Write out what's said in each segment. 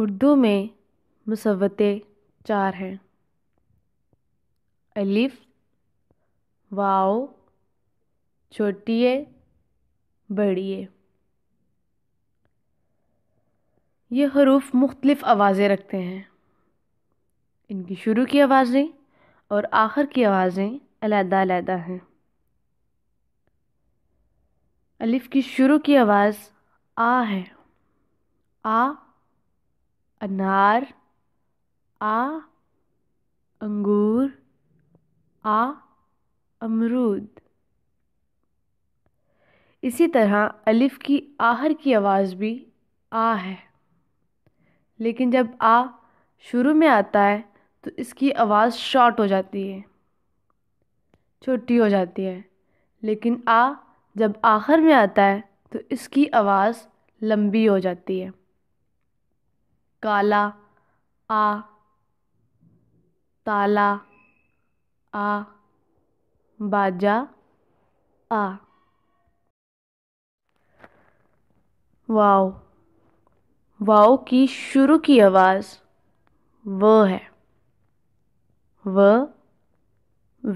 उर्दू में मुसवते चार हैं अलिफ़ वाओ छोटी ए बड़ी ए ये हरूफ मुख्तलिफ़ आवाज़ें रखते हैं इनकी शुरू की आवाज़ें और आखिर की आवाज़ें अलहदा हैं अलिफ़ की शुरू की आवाज़ आ है आ अनार आ अंगूर आ अमरूद इसी तरह अलिफ़ की आहर की आवाज़ भी आ है लेकिन जब आ शुरू में आता है तो इसकी आवाज़ शॉर्ट हो जाती है छोटी हो जाती है लेकिन आ जब आखिर में आता है तो इसकी आवाज़ लंबी हो जाती है काला आ ताला आ बाजा आ वाओ वाओ की शुरू की आवाज़ व है व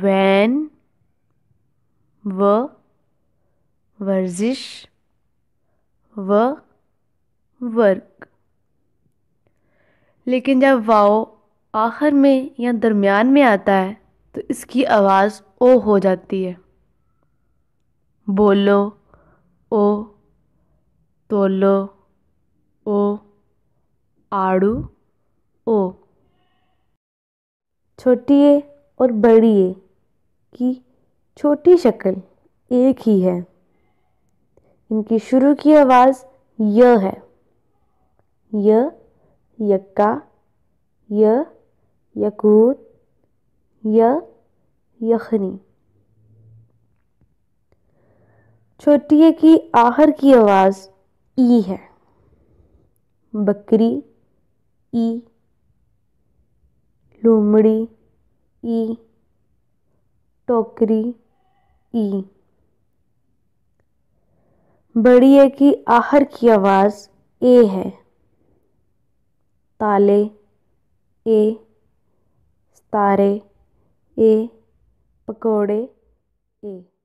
वैन व वर्जिश व वर्क लेकिन जब वाओ आखिर में या दरमियान में आता है तो इसकी आवाज़ ओ हो जाती है बोलो ओ तोलो ओ आड़ू ओ छोटी ए और बड़ी ए की छोटी शक्ल एक ही है इनकी शुरू की आवाज़ य है य यक्का य यकूत य यखनी छोटिए की आहर की आवाज़ ई है बकरी ई लोमड़ी ई टोकरी ई बड़िए की आहर की आवाज़ ए है ताले ए सितारे ए पकौड़े ए